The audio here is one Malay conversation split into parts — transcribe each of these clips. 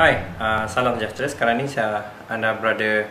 Hai, uh, salam sejahtera. Sekarang ni saya anda berada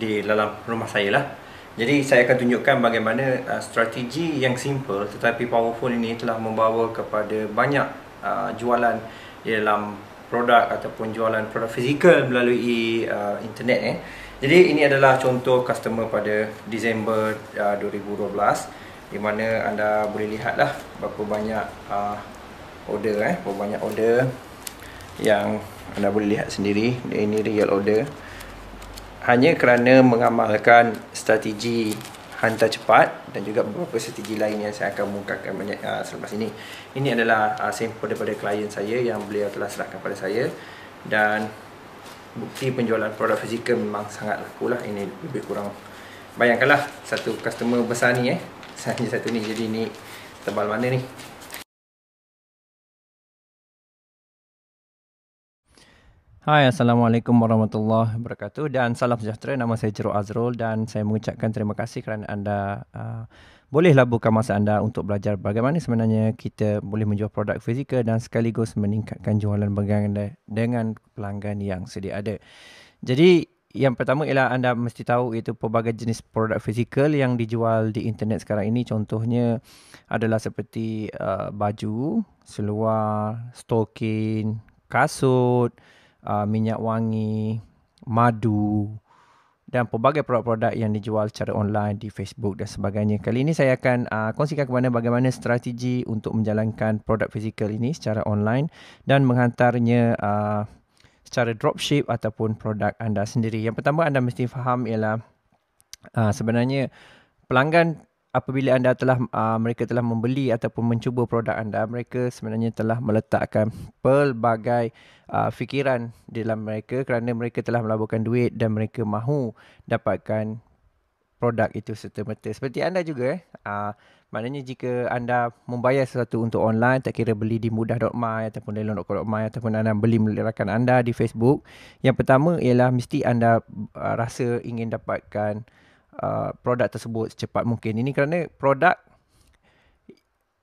di dalam rumah saya lah. Jadi saya akan tunjukkan bagaimana uh, strategi yang simple tetapi powerful ini telah membawa kepada banyak uh, jualan di dalam produk ataupun jualan produk fizikal melalui uh, internet eh. Jadi ini adalah contoh customer pada Disember uh, 2012 di mana anda boleh lihatlah berapa banyak uh, order eh, berapa banyak order yang anda boleh lihat sendiri ini real order hanya kerana mengamalkan strategi hantar cepat dan juga beberapa strategi lain yang saya akan mengungkapkan banyak uh, selepas ini ini adalah uh, sampel daripada klien saya yang beliau telah serahkan pada saya dan bukti penjualan produk fizikal memang sangat laku lah ini lebih kurang bayangkanlah satu customer besar ni eh hanya satu ni jadi ni tebal mana ni Hai, Assalamualaikum warahmatullahi wabarakatuh dan salam sejahtera. Nama saya Jeruk Azrul dan saya mengucapkan terima kasih kerana anda uh, bolehlah buka masa anda untuk belajar bagaimana sebenarnya kita boleh menjual produk fizikal dan sekaligus meningkatkan jualan barang anda dengan pelanggan yang sedia ada. Jadi, yang pertama ialah anda mesti tahu itu pelbagai jenis produk fizikal yang dijual di internet sekarang ini. Contohnya adalah seperti uh, baju, seluar, stokin, kasut, uh, minyak wangi, madu dan pelbagai produk-produk yang dijual secara online di Facebook dan sebagainya. Kali ini saya akan uh, kongsikan kepada bagaimana strategi untuk menjalankan produk fizikal ini secara online dan menghantarnya uh, secara dropship ataupun produk anda sendiri. Yang pertama anda mesti faham ialah uh, sebenarnya pelanggan apabila anda telah uh, mereka telah membeli ataupun mencuba produk anda mereka sebenarnya telah meletakkan pelbagai uh, fikiran di dalam mereka kerana mereka telah melaburkan duit dan mereka mahu dapatkan produk itu serta-merta seperti anda juga eh uh, maknanya jika anda membayar sesuatu untuk online tak kira beli di mudah.my ataupun lelon.com.my ataupun anda beli melalui rakan anda di Facebook yang pertama ialah mesti anda uh, rasa ingin dapatkan Uh, produk tersebut secepat mungkin. Ini kerana produk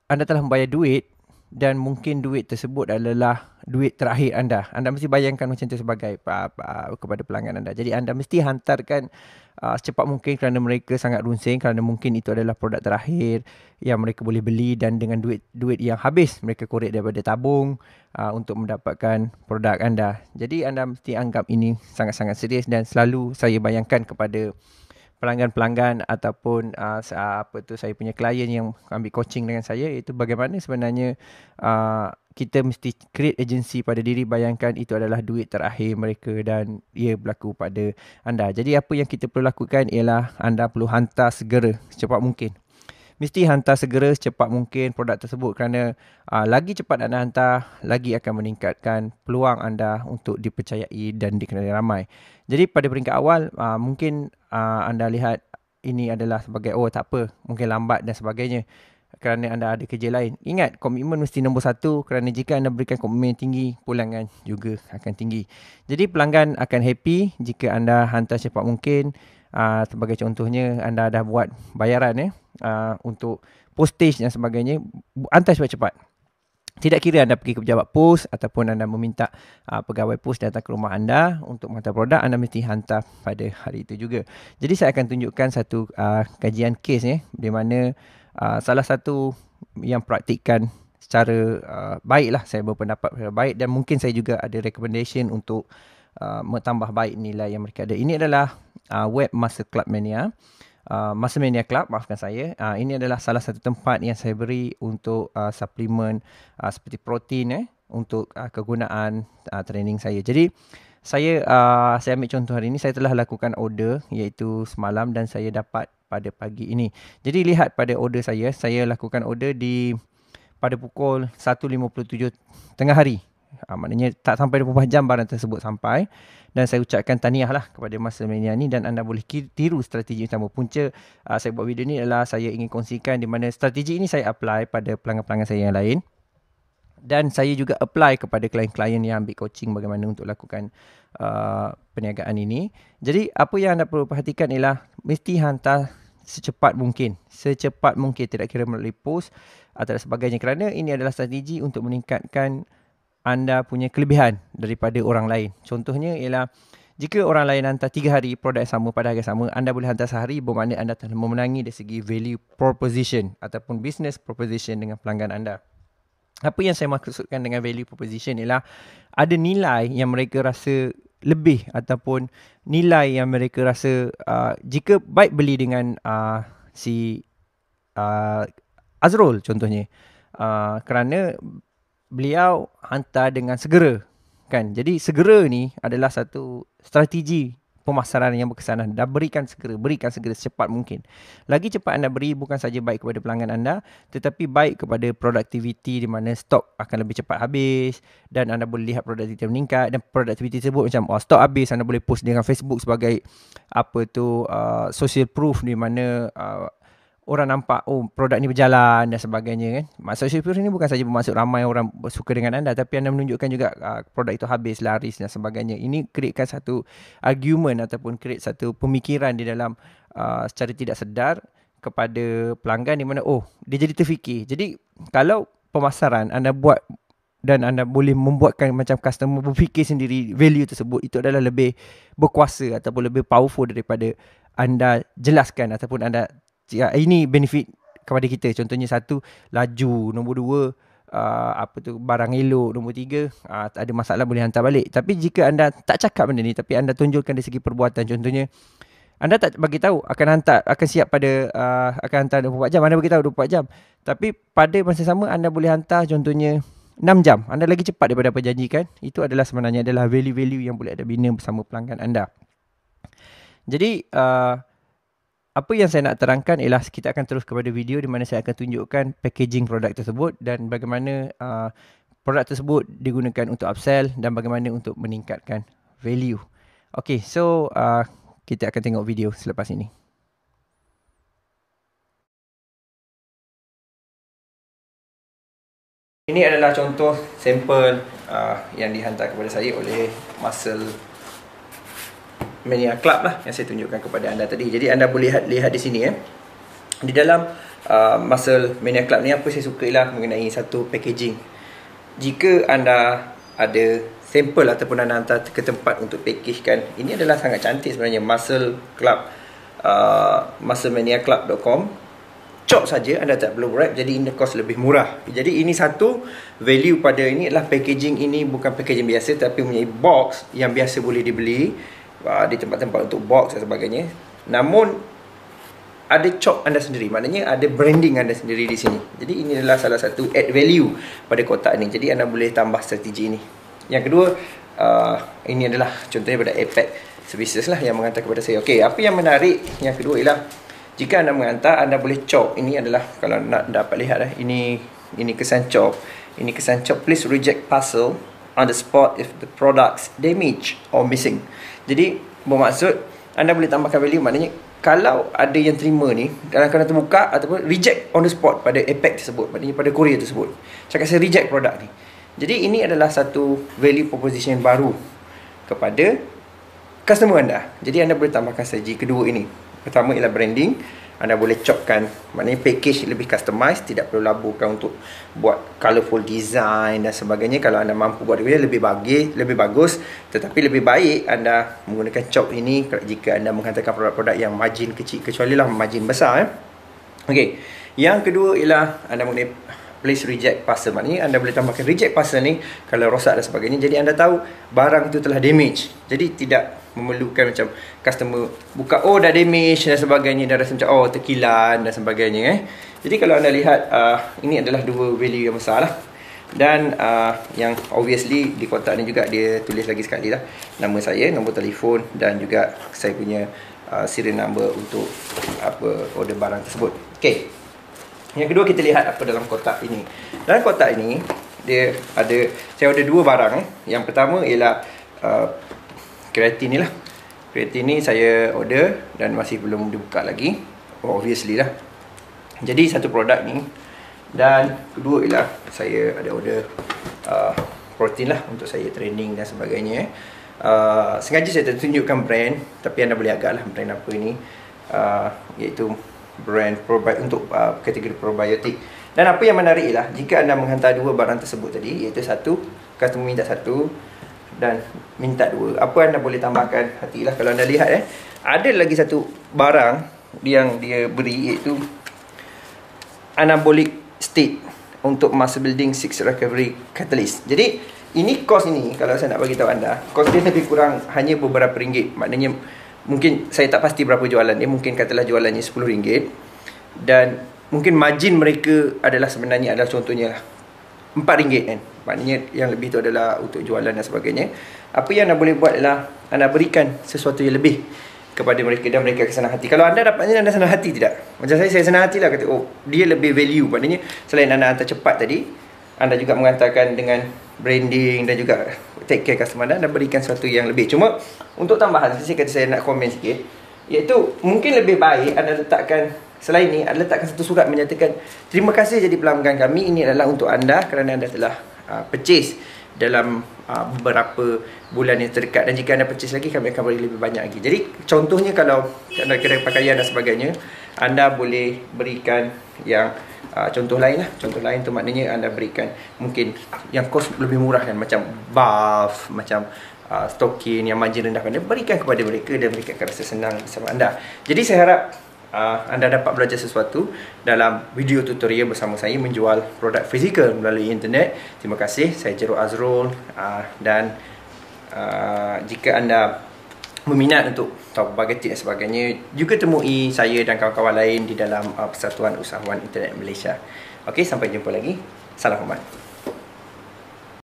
anda telah membayar duit dan mungkin duit tersebut adalah duit terakhir anda. Anda mesti bayangkan macam itu sebagai uh, uh, kepada pelanggan anda. Jadi anda mesti hantarkan uh, secepat mungkin kerana mereka sangat runsing kerana mungkin itu adalah produk terakhir yang mereka boleh beli dan dengan duit duit yang habis mereka korek daripada tabung uh, untuk mendapatkan produk anda. Jadi anda mesti anggap ini sangat-sangat serius dan selalu saya bayangkan kepada pelanggan-pelanggan ataupun uh, apa tu saya punya klien yang ambil coaching dengan saya itu bagaimana sebenarnya uh, kita mesti create agency pada diri bayangkan itu adalah duit terakhir mereka dan ia berlaku pada anda. Jadi apa yang kita perlu lakukan ialah anda perlu hantar segera secepat mungkin mesti hantar segera secepat mungkin produk tersebut kerana uh, lagi cepat anda hantar lagi akan meningkatkan peluang anda untuk dipercayai dan dikenali ramai. Jadi pada peringkat awal uh, mungkin uh, anda lihat ini adalah sebagai oh tak apa mungkin lambat dan sebagainya kerana anda ada kerja lain. Ingat komitmen mesti nombor satu kerana jika anda berikan komitmen tinggi, pulangan juga akan tinggi. Jadi pelanggan akan happy jika anda hantar secepat mungkin. Uh, sebagai contohnya anda dah buat bayaran ya. Eh? Uh, untuk postage dan sebagainya hantar cepat-cepat tidak kira anda pergi ke pejabat pos ataupun anda meminta uh, pegawai pos datang ke rumah anda untuk mata produk anda mesti hantar pada hari itu juga jadi saya akan tunjukkan satu uh, kajian kes eh, di mana uh, salah satu yang praktikan secara uh, baiklah saya berpendapat secara baik dan mungkin saya juga ada recommendation untuk uh, menambah baik nilai yang mereka ada ini adalah uh, web master club mania uh, Ah, Masamania Club, maafkan saya. Uh, ini adalah salah satu tempat yang saya beri untuk uh, suplemen uh, seperti protein eh untuk uh, kegunaan uh, training saya. Jadi saya uh, saya ambil contoh hari ini saya telah lakukan order iaitu semalam dan saya dapat pada pagi ini. Jadi lihat pada order saya, saya lakukan order di pada pukul 1.57 tengah hari Ha, maknanya tak sampai 24 jam barang tersebut sampai dan saya ucapkan tahniah lah kepada masa media ni dan anda boleh tiru strategi utama punca uh, saya buat video ni adalah saya ingin kongsikan di mana strategi ini saya apply pada pelanggan-pelanggan saya yang lain dan saya juga apply kepada klien-klien yang ambil coaching bagaimana untuk lakukan uh, perniagaan ini. Jadi apa yang anda perlu perhatikan ialah mesti hantar secepat mungkin. Secepat mungkin tidak kira melalui post atau sebagainya kerana ini adalah strategi untuk meningkatkan anda punya kelebihan daripada orang lain. Contohnya ialah jika orang lain hantar tiga hari produk yang sama pada harga sama, anda boleh hantar sehari bermakna anda telah memenangi dari segi value proposition ataupun business proposition dengan pelanggan anda. Apa yang saya maksudkan dengan value proposition ialah ada nilai yang mereka rasa lebih ataupun nilai yang mereka rasa uh, jika baik beli dengan uh, si uh, Azrul contohnya uh, kerana beliau hantar dengan segera kan jadi segera ni adalah satu strategi pemasaran yang berkesan anda berikan segera berikan segera secepat mungkin lagi cepat anda beri bukan saja baik kepada pelanggan anda tetapi baik kepada produktiviti di mana stok akan lebih cepat habis dan anda boleh lihat produktiviti meningkat dan produktiviti tersebut macam oh, stok habis anda boleh post dengan Facebook sebagai apa tu uh, social proof di mana uh, orang nampak oh produk ni berjalan dan sebagainya kan. Maksud superior ni bukan saja bermaksud ramai orang suka dengan anda tapi anda menunjukkan juga uh, produk itu habis laris dan sebagainya. Ini createkan satu argument ataupun create satu pemikiran di dalam uh, secara tidak sedar kepada pelanggan di mana oh dia jadi terfikir. Jadi kalau pemasaran anda buat dan anda boleh membuatkan macam customer berfikir sendiri value tersebut itu adalah lebih berkuasa ataupun lebih powerful daripada anda jelaskan ataupun anda Ah, ini benefit kepada kita contohnya satu laju nombor dua uh, apa tu barang elok nombor tiga uh, ah, tak ada masalah boleh hantar balik tapi jika anda tak cakap benda ni tapi anda tunjukkan dari segi perbuatan contohnya anda tak bagi tahu akan hantar akan siap pada uh, akan hantar 24 jam anda bagi tahu 24 jam tapi pada masa sama anda boleh hantar contohnya 6 jam anda lagi cepat daripada apa kan? itu adalah sebenarnya adalah value-value yang boleh ada bina bersama pelanggan anda jadi uh, apa yang saya nak terangkan ialah kita akan terus kepada video di mana saya akan tunjukkan packaging produk tersebut dan bagaimana uh, produk tersebut digunakan untuk upsell dan bagaimana untuk meningkatkan value. Okay, so uh, kita akan tengok video selepas ini. Ini adalah contoh sampel uh, yang dihantar kepada saya oleh Muscle Mania Club lah yang saya tunjukkan kepada anda tadi. Jadi anda boleh lihat, lihat di sini eh. Di dalam uh, Muscle Mania Club ni apa saya suka ialah mengenai satu packaging. Jika anda ada sampel ataupun anda hantar ke tempat untuk package kan. Ini adalah sangat cantik sebenarnya Muscle Club uh, musclemaniaclub.com cok saja anda tak perlu wrap jadi ini cost lebih murah. Jadi ini satu value pada ini adalah packaging ini bukan packaging biasa tapi mempunyai box yang biasa boleh dibeli ada ah, tempat-tempat untuk box dan sebagainya namun ada chop anda sendiri maknanya ada branding anda sendiri di sini jadi ini adalah salah satu add value pada kotak ini. jadi anda boleh tambah strategi ini yang kedua uh, ini adalah contohnya pada iPad services lah yang menghantar kepada saya Okey, apa yang menarik yang kedua ialah jika anda menghantar anda boleh chop ini adalah kalau nak dapat lihat lah ini ini kesan chop ini kesan chop please reject parcel on the spot if the products damage or missing jadi bermaksud anda boleh tambahkan value maknanya kalau ada yang terima ni dalam kena terbuka ataupun reject on the spot pada APEC tersebut maknanya pada courier tersebut cakap saya reject produk ni jadi ini adalah satu value proposition yang baru kepada customer anda jadi anda boleh tambahkan strategi kedua ini pertama ialah branding anda boleh chopkan maknanya package lebih customized tidak perlu laburkan untuk buat colourful design dan sebagainya kalau anda mampu buat dia lebih bagi lebih bagus tetapi lebih baik anda menggunakan chop ini jika anda menghantarkan produk-produk yang margin kecil kecuali lah margin besar eh. Okey, yang kedua ialah anda mengenai place reject parcel maknanya anda boleh tambahkan reject parcel ni kalau rosak dan sebagainya jadi anda tahu barang itu telah damage jadi tidak memerlukan macam customer buka oh dah damage dan sebagainya dah rasa macam oh terkilan dan sebagainya eh. Jadi kalau anda lihat uh, ini adalah dua value yang besar lah. Dan uh, yang obviously di kotak ni juga dia tulis lagi sekali lah Nama saya, nombor telefon dan juga saya punya uh, serial number untuk apa order barang tersebut Okay Yang kedua kita lihat apa dalam kotak ini Dalam kotak ini dia ada, saya ada dua barang eh. Yang pertama ialah uh, kreatin ni lah kreatin ni saya order dan masih belum dibuka lagi obviously lah jadi satu produk ni dan kedua ialah saya ada order uh, protein lah untuk saya training dan sebagainya eh. uh, sengaja saya tunjukkan brand tapi anda boleh agak lah brand apa ni uh, iaitu brand probi- untuk uh, kategori probiotik dan apa yang menarik ialah jika anda menghantar dua barang tersebut tadi iaitu satu customer minta satu dan minta dua. Apa anda boleh tambahkan hatilah kalau anda lihat eh. Ada lagi satu barang yang dia beri iaitu anabolic state untuk muscle building six recovery catalyst. Jadi ini kos ini kalau saya nak bagi tahu anda, kos dia lebih kurang hanya beberapa ringgit. Maknanya mungkin saya tak pasti berapa jualan dia, mungkin katalah jualannya RM10 dan mungkin margin mereka adalah sebenarnya adalah contohnya lah empat ringgit kan maknanya yang lebih tu adalah untuk jualan dan sebagainya apa yang anda boleh buat adalah anda berikan sesuatu yang lebih kepada mereka dan mereka kesenang hati kalau anda dapatnya anda senang hati tidak macam saya saya senang hati lah. kata oh dia lebih value maknanya selain anda hantar cepat tadi anda juga mengantarkan dengan branding dan juga take care customer anda dan berikan sesuatu yang lebih cuma untuk tambahan saya kata saya nak komen sikit iaitu mungkin lebih baik anda letakkan Selain ini, ada letakkan satu surat menyatakan Terima kasih jadi pelanggan kami Ini adalah untuk anda kerana anda telah uh, purchase Dalam uh, beberapa bulan yang terdekat Dan jika anda purchase lagi, kami akan beri lebih banyak lagi Jadi, contohnya kalau anda kira pakaian dan sebagainya Anda boleh berikan yang uh, contoh lain lah Contoh lain tu maknanya anda berikan Mungkin yang kos lebih murah kan Macam buff, macam uh, stokin yang manja rendah Anda berikan kepada mereka dan berikan rasa senang bersama anda Jadi, saya harap uh, anda dapat belajar sesuatu dalam video tutorial bersama saya menjual produk fizikal melalui internet. Terima kasih. Saya Jeruk Azrul uh, dan uh, jika anda meminat untuk top bagetik dan sebagainya, juga temui saya dan kawan-kawan lain di dalam uh, Persatuan Usahawan Internet Malaysia. Okey, sampai jumpa lagi. Salam hormat.